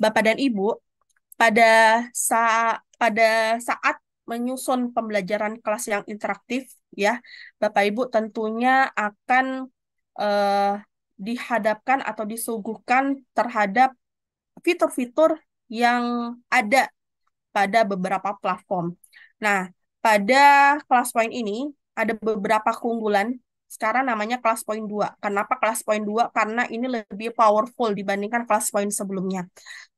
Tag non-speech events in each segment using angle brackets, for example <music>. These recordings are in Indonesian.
Bapak dan Ibu pada sa pada saat menyusun pembelajaran kelas yang interaktif ya Bapak Ibu tentunya akan eh, dihadapkan atau disuguhkan terhadap fitur-fitur yang ada pada beberapa platform. Nah, pada kelas point ini ada beberapa keunggulan sekarang namanya kelas poin 2. Kenapa kelas poin 2? Karena ini lebih powerful dibandingkan kelas poin sebelumnya.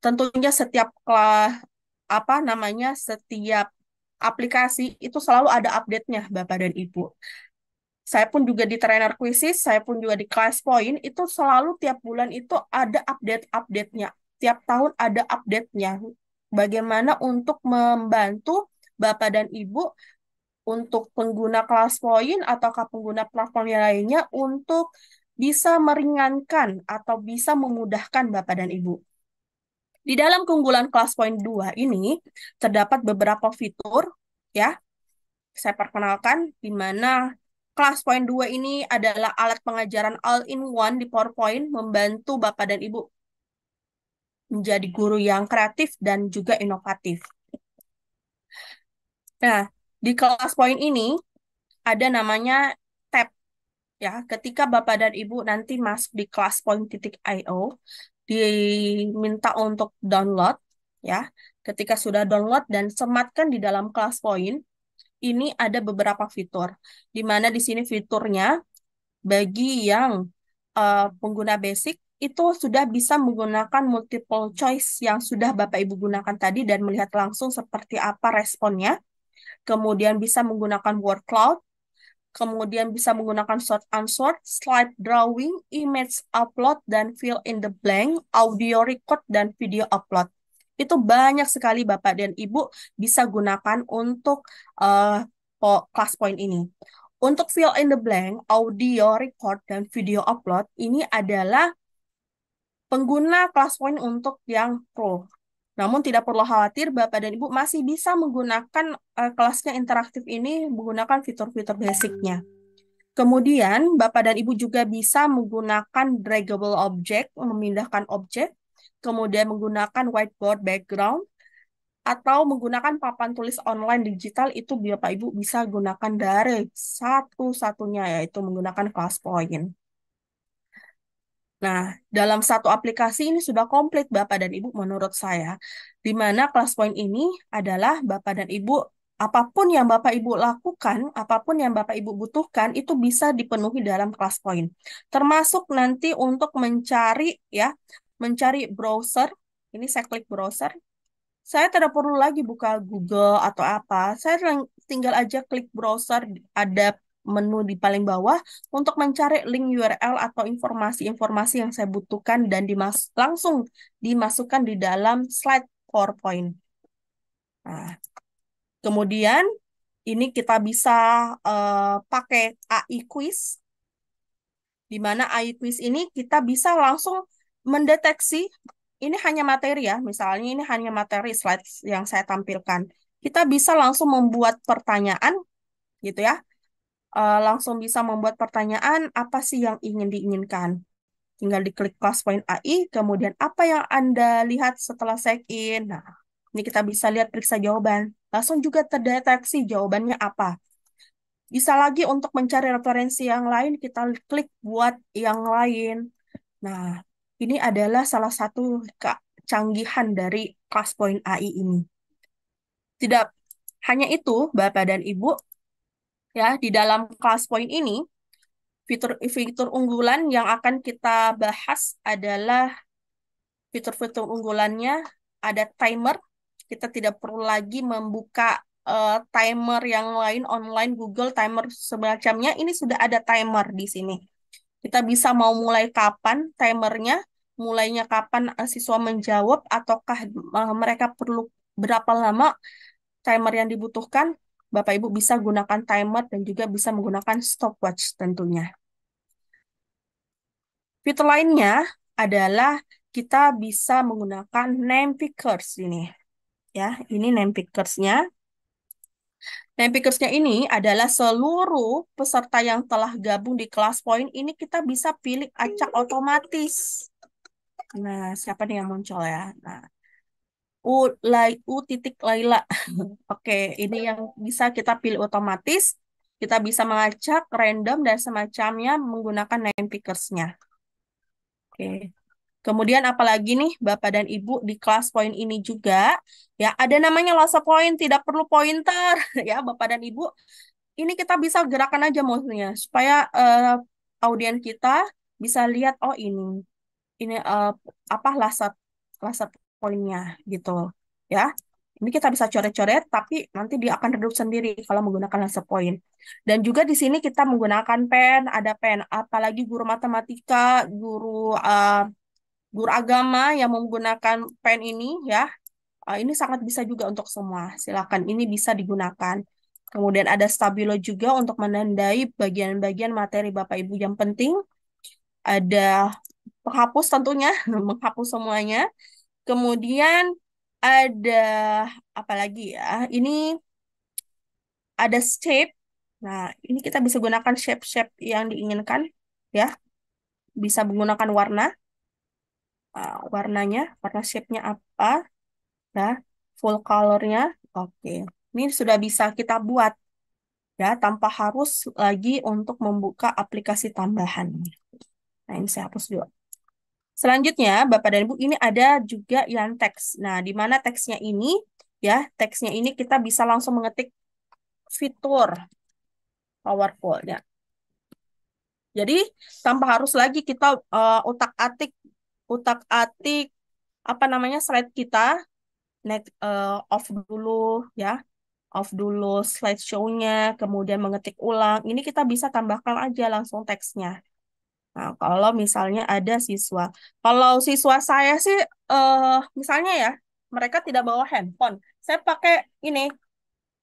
Tentunya setiap kelas apa namanya setiap aplikasi itu selalu ada update-nya Bapak dan Ibu. Saya pun juga di trainer quizzes, saya pun juga di kelas poin itu selalu tiap bulan itu ada update-update-nya. Tiap tahun ada update-nya. Bagaimana untuk membantu Bapak dan Ibu untuk pengguna kelas poin ataukah pengguna platform yang lainnya untuk bisa meringankan atau bisa memudahkan Bapak dan Ibu. Di dalam keunggulan kelas poin 2 ini terdapat beberapa fitur ya. Saya perkenalkan di mana kelas poin 2 ini adalah alat pengajaran all-in-one di PowerPoint membantu Bapak dan Ibu menjadi guru yang kreatif dan juga inovatif. Nah, di kelas poin ini ada namanya tab. Ya, ketika Bapak dan Ibu nanti masuk di kelas titik poin io diminta untuk download ya. Ketika sudah download dan sematkan di dalam kelas poin, ini ada beberapa fitur. Di mana di sini fiturnya bagi yang uh, pengguna basic itu sudah bisa menggunakan multiple choice yang sudah Bapak Ibu gunakan tadi dan melihat langsung seperti apa responnya kemudian bisa menggunakan word cloud, kemudian bisa menggunakan sort unsort, slide drawing, image upload, dan fill in the blank, audio record, dan video upload. Itu banyak sekali Bapak dan Ibu bisa gunakan untuk uh, po class point ini. Untuk fill in the blank, audio record, dan video upload, ini adalah pengguna class point untuk yang pro. Namun tidak perlu khawatir, Bapak dan Ibu masih bisa menggunakan uh, kelasnya interaktif ini menggunakan fitur-fitur basicnya. Kemudian, Bapak dan Ibu juga bisa menggunakan draggable object, memindahkan objek, kemudian menggunakan whiteboard background, atau menggunakan papan tulis online digital itu Bapak Ibu bisa gunakan dari satu-satunya yaitu menggunakan class point. Nah, dalam satu aplikasi ini sudah komplit Bapak dan Ibu menurut saya, di mana kelas point ini adalah Bapak dan Ibu apapun yang Bapak Ibu lakukan, apapun yang Bapak Ibu butuhkan itu bisa dipenuhi dalam kelas point. Termasuk nanti untuk mencari ya, mencari browser, ini saya klik browser. Saya tidak perlu lagi buka Google atau apa. Saya tinggal aja klik browser ada menu di paling bawah untuk mencari link URL atau informasi-informasi yang saya butuhkan dan dimas langsung dimasukkan di dalam slide PowerPoint. Nah, kemudian ini kita bisa uh, pakai AI quiz di mana AI quiz ini kita bisa langsung mendeteksi ini hanya materi ya, misalnya ini hanya materi slide yang saya tampilkan. Kita bisa langsung membuat pertanyaan gitu ya uh, langsung bisa membuat pertanyaan apa sih yang ingin diinginkan. Tinggal diklik Class point AI, kemudian apa yang Anda lihat setelah check-in. Nah, ini kita bisa lihat periksa jawaban. Langsung juga terdeteksi jawabannya apa. Bisa lagi untuk mencari referensi yang lain, kita klik buat yang lain. Nah, ini adalah salah satu kecanggihan dari Class point AI ini. Tidak hanya itu, Bapak dan Ibu, ya di dalam class point ini fitur fitur unggulan yang akan kita bahas adalah fitur-fitur unggulannya ada timer kita tidak perlu lagi membuka uh, timer yang lain online Google timer semacamnya ini sudah ada timer di sini kita bisa mau mulai kapan timernya mulainya kapan eh, siswa menjawab ataukah uh, mereka perlu berapa lama timer yang dibutuhkan Bapak Ibu bisa gunakan timer dan juga bisa menggunakan stopwatch tentunya. Fitur lainnya adalah kita bisa menggunakan name pickers ini. Ya, ini name pickersnya. Name pickersnya ini adalah seluruh peserta yang telah gabung di kelas poin ini kita bisa pilih acak otomatis. Nah, siapa nih yang muncul ya? Nah, U, lai, U titik Laila. <laughs> Oke, ini yang bisa kita pilih otomatis. Kita bisa mengacak random dan semacamnya menggunakan name pickers-nya. Oke. Kemudian apalagi nih Bapak dan Ibu di kelas poin ini juga ya ada namanya loss of point, tidak perlu pointer <laughs> ya Bapak dan Ibu. Ini kita bisa gerakan aja maksudnya, supaya uh, eh, audiens kita bisa lihat oh ini ini uh, apa loss of poinnya gitu ya ini kita bisa coret-coret tapi nanti dia akan redup sendiri kalau menggunakan laser point dan juga di sini kita menggunakan pen ada pen apalagi guru matematika guru uh, guru agama yang menggunakan pen ini ya uh, ini sangat bisa juga untuk semua silakan ini bisa digunakan kemudian ada stabilo juga untuk menandai bagian-bagian materi bapak ibu yang penting ada penghapus tentunya <laughs> menghapus semuanya Kemudian ada apa lagi ya? Ini ada shape. Nah, ini kita bisa gunakan shape-shape yang diinginkan ya. Bisa menggunakan warna. Uh, warnanya, warna shape-nya apa? Nah, full color-nya. Oke. Ini sudah bisa kita buat ya tanpa harus lagi untuk membuka aplikasi tambahan. Nah, ini saya hapus dulu. Selanjutnya, Bapak dan Ibu, ini ada juga yang teks. Nah, di mana teksnya ini, ya, teksnya ini kita bisa langsung mengetik fitur powerpoint ya. Jadi, tanpa harus lagi kita uh, utak-atik, utak-atik, apa namanya, slide kita, net, uh, off dulu, ya, off dulu slide show nya kemudian mengetik ulang. Ini kita bisa tambahkan aja langsung teksnya. Nah, kalau misalnya ada siswa, kalau siswa saya sih, uh, misalnya ya, mereka tidak bawa handphone. Saya pakai ini,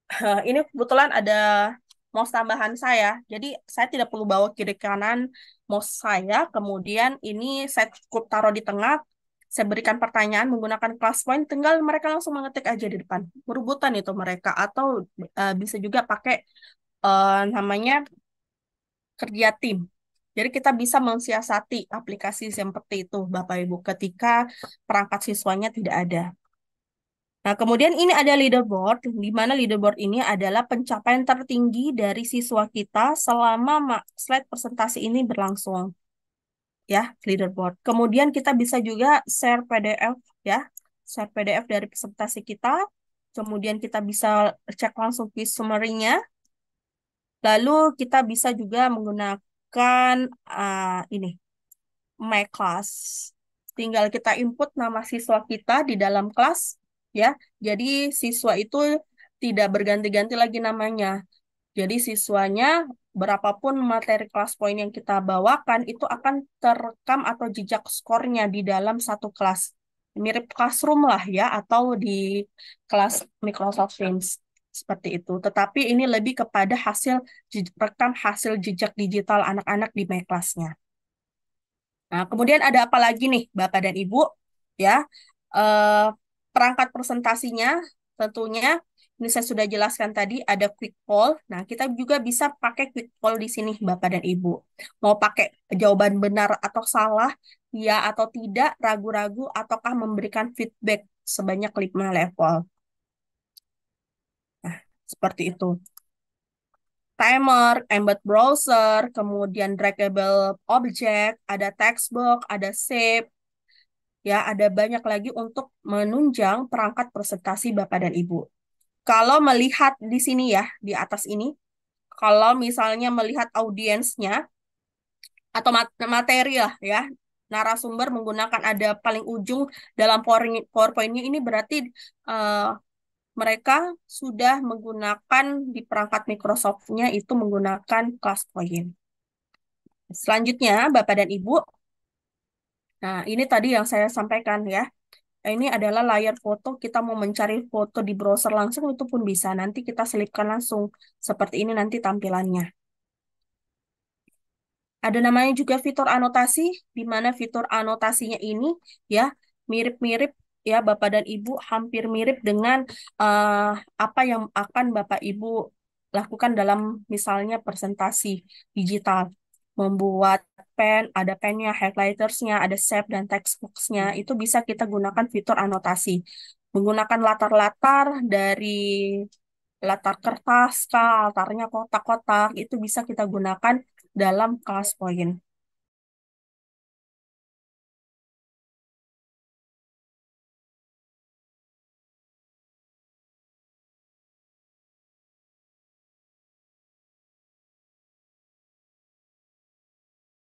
<laughs> ini kebetulan ada mouse tambahan saya, jadi saya tidak perlu bawa kiri kanan mouse saya. Kemudian ini saya cukup taruh di tengah, saya berikan pertanyaan menggunakan class point, tinggal mereka langsung mengetik aja di depan. Berebutan itu mereka, atau uh, bisa juga pakai uh, namanya kerja tim jadi kita bisa mensiasati aplikasi seperti itu Bapak Ibu ketika perangkat siswanya tidak ada. Nah, kemudian ini ada leaderboard, di mana leaderboard ini adalah pencapaian tertinggi dari siswa kita selama slide presentasi ini berlangsung. Ya, leaderboard. Kemudian kita bisa juga share PDF, ya. Share PDF dari presentasi kita. Kemudian kita bisa cek langsung quiz summary-nya. Lalu kita bisa juga menggunakan menggunakan uh, ah, ini my class. Tinggal kita input nama siswa kita di dalam kelas ya. Jadi siswa itu tidak berganti-ganti lagi namanya. Jadi siswanya berapapun materi kelas poin yang kita bawakan itu akan terekam atau jejak skornya di dalam satu kelas. Mirip classroom lah ya atau di kelas Microsoft Teams seperti itu. Tetapi ini lebih kepada hasil rekam hasil jejak digital anak-anak di my class Nah, kemudian ada apa lagi nih, Bapak dan Ibu? Ya, eh, perangkat presentasinya tentunya ini saya sudah jelaskan tadi ada quick poll. Nah, kita juga bisa pakai quick poll di sini, Bapak dan Ibu. Mau pakai jawaban benar atau salah, ya atau tidak, ragu-ragu, ataukah memberikan feedback sebanyak lima level. Seperti itu. Timer, embed browser, kemudian draggable object, ada textbook ada shape, ya ada banyak lagi untuk menunjang perangkat presentasi Bapak dan Ibu. Kalau melihat di sini ya, di atas ini, kalau misalnya melihat audiensnya, atau materi lah ya, narasumber menggunakan ada paling ujung dalam PowerPoint-nya ini berarti uh, mereka sudah menggunakan di perangkat Microsoft-nya itu menggunakan ClassPoint. Selanjutnya, Bapak dan Ibu. Nah, ini tadi yang saya sampaikan ya. Nah, ini adalah layar foto, kita mau mencari foto di browser langsung itu pun bisa. Nanti kita selipkan langsung. Seperti ini nanti tampilannya. Ada namanya juga fitur anotasi, di mana fitur anotasinya ini ya mirip-mirip ya Bapak dan Ibu hampir mirip dengan uh, apa yang akan Bapak Ibu lakukan dalam misalnya presentasi digital membuat pen, ada pennya, highlightersnya, ada shape dan textboxnya, itu bisa kita gunakan fitur anotasi. Menggunakan latar-latar dari latar kertas, kah, latarnya kotak-kotak, itu bisa kita gunakan dalam kelas point.